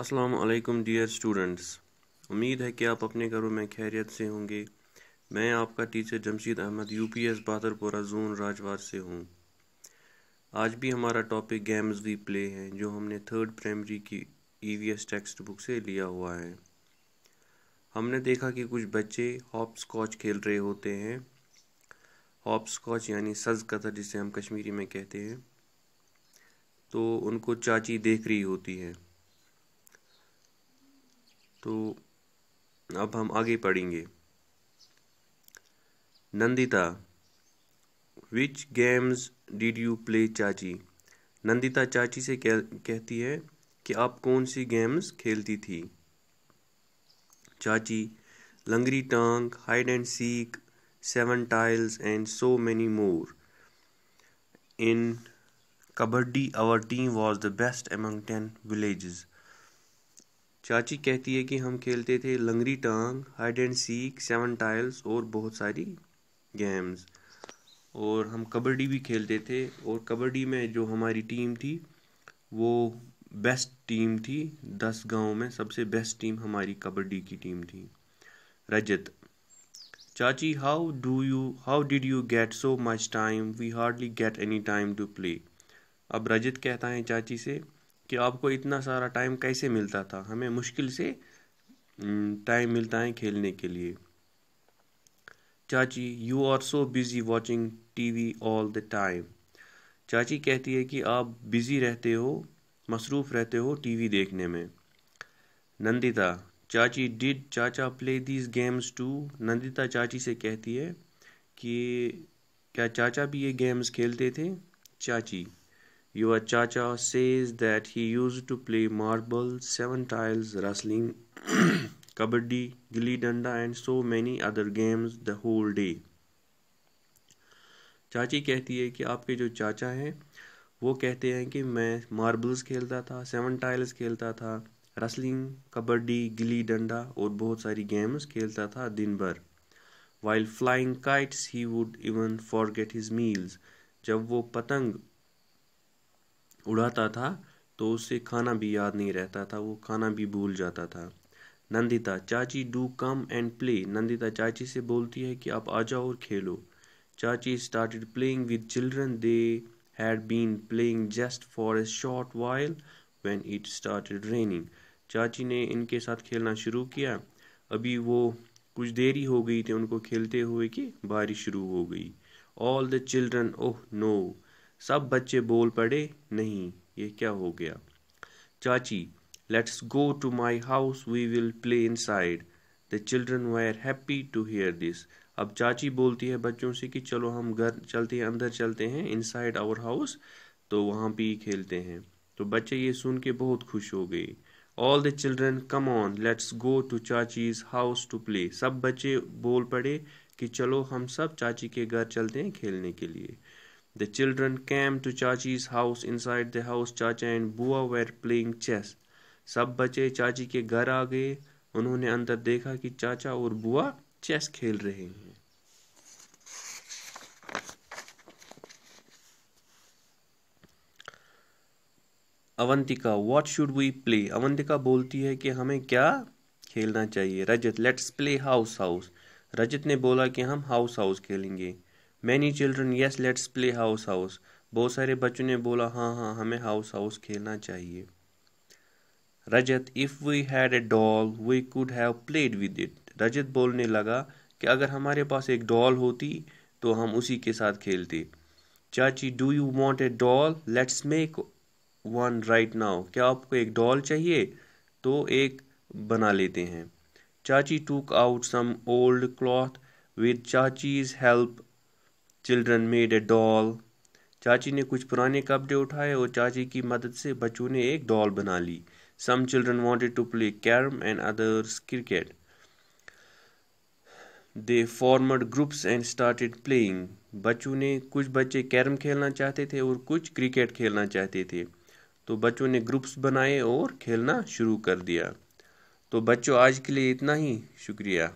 अस्सलाम वालेकुम dear students उम्मीद है कि आप अपने घरों में खैरियत से होंगे मैं आपका teacher Jamshed Ahmad UPS Bahadurpura zone Rajwar से हूँ आज भी हमारा टॉपिक गेम्स वी प्ले है जो हमने थर्ड प्राइमरी की ईवीएस टेक्स्ट बुक से लिया हुआ है हमने देखा कि कुछ बच्चे हॉप स्कॉच खेल रहे होते हैं हॉप स्कॉच यानी सज कथर जिसे हम कश्मीरी में कहते हैं तो उनको चाची देख रही होती है तो अब हम आगे पढ़ेंगे Nandita which games did you play chachi Nandita चाची से कह, कहती है कि आप कौन सी गेम्स खेलती थी chachi langri tang hide and seek seven tiles and so many more in kabaddi our team was the best among ten villages चाची कहती है कि हम खेलते थे langri tang hide and seek seven tiles और बहुत सारी गेम्स और हम कबड्डी भी खेलते थे और कबड्डी में जो हमारी टीम थी वो बेस्ट टीम थी दस गांव में सबसे बेस्ट टीम हमारी कबड्डी की टीम थी Rajat chachi how do you how did you get so much time we hardly get any time to play अब रजत कहता है चाची से कि आपको इतना सारा टाइम कैसे मिलता था हमें मुश्किल से टाइम हम्म, मिलता है खेलने के लिए chachi you are so busy watching TV all the time टाइम चाची कहती है कि आप बिज़ी रहते हो मसरूफ़ रहते हो टी वी देखने में Nandita chachi did chacha play these games too Nandita चाची से कहती है कि क्या चाचा भी ये गेम्स खेलते थे चाची Your chacha says that he used to play marble, seven tiles, wrestling, kabaddi, gilli danda, and so many other games the whole day. चाची कहती है कि आपके जो चाचा हैं वो कहते हैं कि मैं मार्बल्स खेलता था सेवन टाइल्स खेलता था रसलिंग कबड्डी गिली डंडा और बहुत सारी गेम्स खेलता था दिन भर while flying kites he would even forget his meals जब वो पतंग उड़ाता था तो उससे खाना भी याद नहीं रहता था वो खाना भी भूल जाता था नंदिता चाची do come and play Nandita चाची से बोलती है कि आप आ जाओ और खेलो चाची started playing with children they had been playing just for a short while when it started raining चाची ने इनके साथ खेलना शुरू किया अभी वो कुछ देरी हो गई थी उनको खेलते हुए कि बारिश शुरू हो गई all the children oh no सब बच्चे बोल पड़े नहीं ये क्या हो गया चाची let's go to my house we will play inside the children were happy to hear this अब चाची बोलती है बच्चों से कि चलो हम घर चलते हैं अंदर चलते हैं इन साइड आवर हाउस तो वहाँ भी खेलते हैं तो बच्चे ये सुन के बहुत खुश हो गए all the children come on let's go to chachi's house to play सब बच्चे बोल पड़े कि चलो हम सब चाची के घर चलते हैं खेलने के लिए The children came to Chachi's house. Inside the house, Chacha and Bua were playing chess. सब बच्चे चाची के घर आ गए उन्होंने अंदर देखा कि चाचा और बुआ चेस खेल रहे हैं Avantika what should we play Avantika बोलती है कि हमें क्या खेलना चाहिए Rajat let's play house house Rajat ने बोला कि हम हाउस हाउस खेलेंगे many children yes let's play house house बहुत सारे बच्चों ने बोला हाँ हाँ हमें हाउस हाउस खेलना चाहिए Rajat if we had a doll we could have played with it Rajat बोलने लगा कि अगर हमारे पास एक डॉल होती तो हम उसी के साथ खेलते चाची do you want a doll let's make one right now क्या आपको एक डॉल चाहिए तो एक बना लेते हैं चाची took out some old cloth with chachi's help children made a doll चाची ने कुछ पुराने कपड़े उठाए और चाची की मदद से बच्चों ने एक डॉल बना ली some children wanted to play carrom and others cricket they formed groups and started playing बच्चों ने कुछ बच्चे कैरम खेलना चाहते थे और कुछ क्रिकेट खेलना चाहते थे तो बच्चों ने ग्रुप्स बनाए और खेलना शुरू कर दिया तो बच्चों आज के लिए इतना ही शुक्रिया